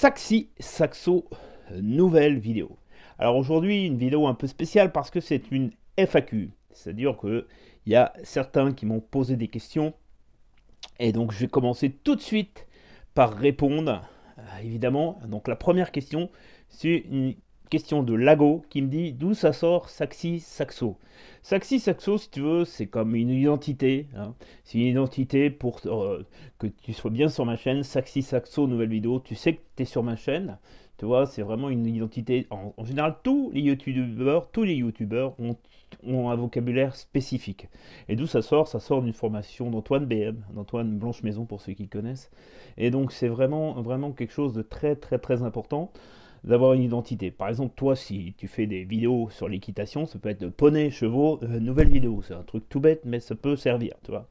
Saxi Saxo, nouvelle vidéo. Alors aujourd'hui, une vidéo un peu spéciale parce que c'est une FAQ. C'est-à-dire qu'il y a certains qui m'ont posé des questions. Et donc je vais commencer tout de suite par répondre, euh, évidemment. Donc la première question, c'est une question de Lago qui me dit d'où ça sort Saxi Saxo. Saxi Saxo, si tu veux, c'est comme une identité. Hein. C'est une identité pour euh, que tu sois bien sur ma chaîne. Saxi Saxo, nouvelle vidéo. Tu sais que tu es sur ma chaîne. Tu vois, c'est vraiment une identité. En, général, tous les youtubeurs, tous les youtubeurs ont, ont, un vocabulaire spécifique. Et d'où ça sort Ça sort d'une formation d'Antoine BM, d'Antoine Blanche Maison pour ceux qui connaissent. Et donc, c'est vraiment, vraiment quelque chose de très, très, très important d'avoir une identité. Par exemple, toi, si tu fais des vidéos sur l'équitation, ça peut être poney, chevaux, euh, nouvelle vidéo. C'est un truc tout bête, mais ça peut servir, tu vois.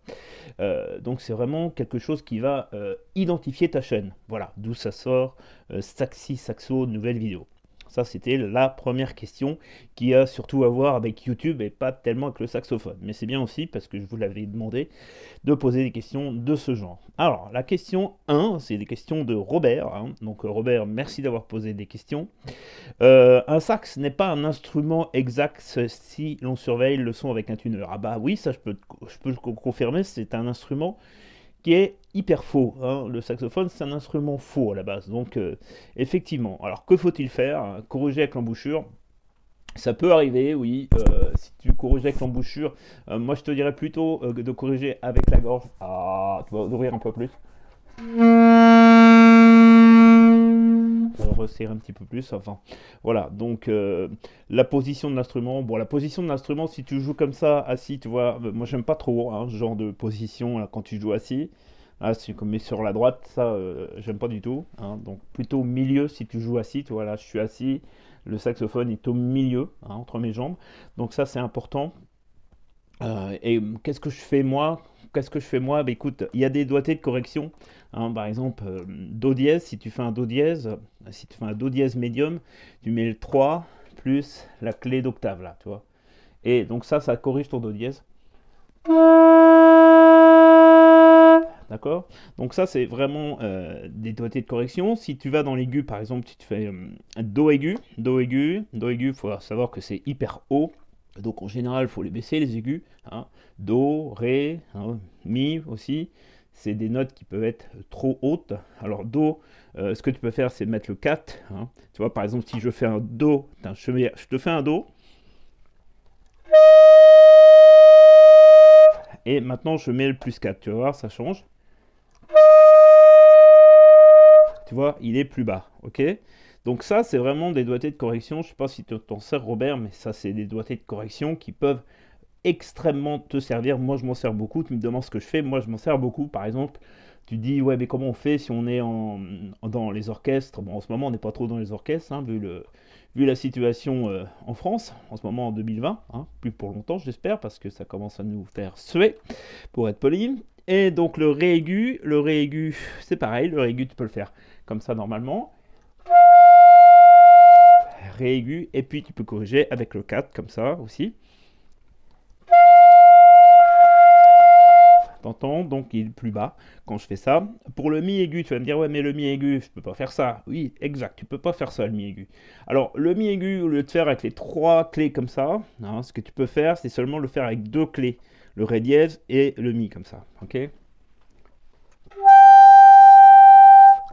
Euh, donc c'est vraiment quelque chose qui va euh, identifier ta chaîne. Voilà, d'où ça sort, Saxi Saxo, nouvelle vidéo. Ça, c'était la première question qui a surtout à voir avec YouTube et pas tellement avec le saxophone. Mais c'est bien aussi parce que je vous l'avais demandé de poser des questions de ce genre. Alors, la question 1, c'est des questions de Robert. Hein. Donc, euh, Robert, merci d'avoir posé des questions. Euh, un sax n'est pas un instrument exact si l'on surveille le son avec un tuner. Ah, bah oui, ça, je peux, je peux le confirmer, c'est un instrument qui est hyper faux. Hein. Le saxophone, c'est un instrument faux à la base. Donc, euh, effectivement. Alors, que faut-il faire hein? Corriger avec l'embouchure ça peut arriver, oui. Euh, si tu corriges avec l'embouchure, euh, moi je te dirais plutôt de corriger avec la gorge. Ah, tu vas ouvrir un peu plus. un petit peu plus. Enfin, voilà. Donc, euh, la position de l'instrument. Bon, la position de l'instrument, si tu joues comme ça, assis, tu vois, euh, moi, j'aime pas trop un hein, ce genre de position quand tu joues assis. Ah, comme sur la droite, ça, euh, j'aime pas du tout. Hein. donc, plutôt au milieu si tu joues assis. Tu vois, là, je suis assis. Le saxophone est au milieu, hein, entre mes jambes. Donc, ça, c'est important. et qu'est-ce que je fais moi qu'est-ce que je fais moi bah, Écoute, il y a des doigtés de correction. Hein, par exemple, euh, Do dièse, si tu fais un Do dièse, si tu fais un Do dièse médium, tu mets le 3 plus la clé d'octave là, tu vois. Et donc ça, ça corrige ton Do dièse. D'accord Donc ça, c'est vraiment euh, des doigtés de correction. Si tu vas dans l'aigu, par exemple, tu te fais euh, Do aigu, Do aigu, Do aigu, il faut savoir que c'est hyper haut. Bah, donc en général, il faut les baisser, les aigus. Hein. Do, Ré, hein, Mi aussi. C'est des notes qui peuvent être euh, trop hautes. Alors Do, euh, ce que tu peux faire, c'est mettre le 4. Hein. Tu vois, par exemple, si je fais un Do, je, je te fais un Do. Et maintenant, je mets le plus 4. Tu vas voir, ça change. Tu vois, il est plus bas. OK donc ça, c'est vraiment des doigtés de correction. Je ne sais pas si tu t'en sers, Robert, mais ça, c'est des doigtés de correction qui peuvent extrêmement te servir. Moi, je m'en sers beaucoup. Tu me demandes ce que je fais. Moi, je m'en sers beaucoup. Par exemple, tu dis, ouais, mais comment on fait si on est dans les orchestres Bon, en ce moment, on n'est pas trop dans les orchestres, hein, vu, la situation euh, en France, en ce moment en 2020. Hein. plus pour longtemps, j'espère, parce que ça commence à nous faire suer, pour être poli. Et donc, le aigu, le réaigu, c'est pareil. Le aigu, tu peux le faire comme ça normalement aigu, et puis tu peux corriger avec le 4 comme ça aussi. T'entends Donc il est plus bas quand je fais ça. Pour le mi aigu, tu vas me dire ouais mais le mi aigu, je peux pas faire ça. Oui, exact, tu peux pas faire ça le mi aigu. Alors le mi aigu, au lieu de faire avec les trois clés comme ça, hein, ce que tu peux faire, c'est seulement le faire avec deux clés, le ré dièse et le mi comme ça. Ok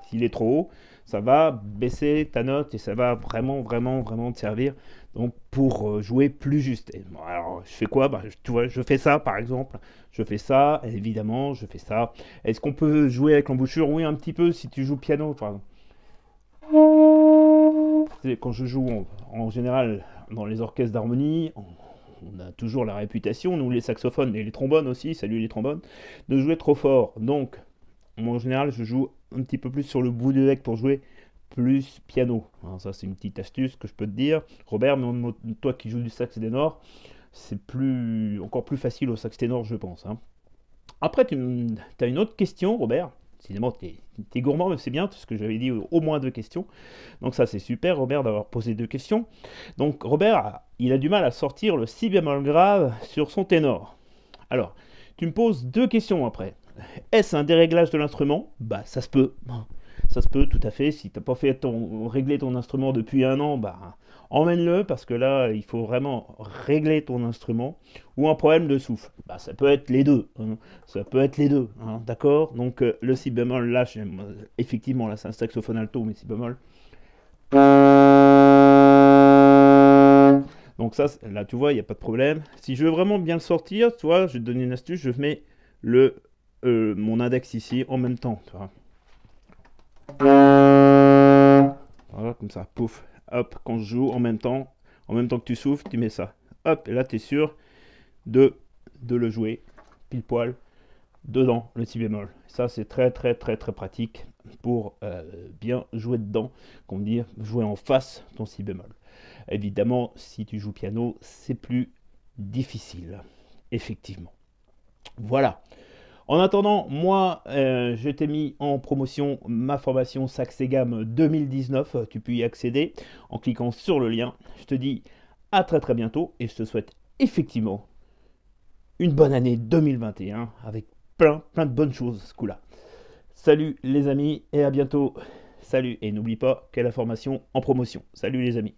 s'il est trop haut, ça va baisser ta note et ça va vraiment, vraiment, vraiment te servir donc, pour euh, jouer plus juste. alors, je fais quoi bah, je, vois, je fais ça par exemple, je fais ça, évidemment, je fais ça. Est-ce qu'on peut jouer avec l'embouchure Oui, un petit peu si tu joues piano par exemple. Quand je joue en, général dans les orchestres d'harmonie, on a toujours la réputation, nous les saxophones et les trombones aussi, salut les trombones, de jouer trop fort. Donc, en général, je joue un petit peu plus sur le bout du deck pour jouer plus piano. Hein, ça, c'est une petite astuce que je peux te dire. Robert, mais toi qui joues du sax ténor, c'est plus, encore plus facile au sax ténor, je pense. Hein. Après, tu as une autre question, Robert. C'est tu es, gourmand, mais c'est bien, tout ce que j'avais dit au moins deux questions. Donc ça, c'est super, Robert, d'avoir posé deux questions. Donc Robert, il a du mal à sortir le si bémol grave sur son ténor. Alors, tu me poses deux questions après. Est-ce un déréglage de l'instrument Bah ça se peut. Ça se peut tout à fait. Si t'as pas fait ton, régler ton instrument depuis un an, bah emmène-le parce que là il faut vraiment régler ton instrument ou un problème de souffle. Bah ça peut être les deux. Hein. Ça peut être les deux. Hein, d'accord. Donc euh, le si bémol là, effectivement là c'est un saxophone alto mais si bémol. Donc ça, là, tu vois, il n'y a pas de problème. Si je veux vraiment bien le sortir, tu vois, je vais te donner une astuce, je mets le euh, mon index ici en même temps. Tu vois. Voilà, comme ça, pouf. Hop, quand je joue en même temps, en même temps que tu souffles, tu mets ça. Hop, et là, tu es sûr de, de le jouer pile poil dedans le si bémol. Ça, c'est très, très, très, très pratique pour euh, bien jouer dedans, comme dire, jouer en face ton si bémol. Évidemment, si tu joues piano, c'est plus difficile, effectivement. Voilà. En attendant, moi, euh, je t'ai mis en promotion ma formation Saxe 2019. Tu peux y accéder en cliquant sur le lien. Je te dis à très très bientôt et je te souhaite effectivement une bonne année 2021 avec plein plein de bonnes choses ce coup-là. Salut les amis et à bientôt. Salut et n'oublie pas qu'elle la formation en promotion. Salut les amis.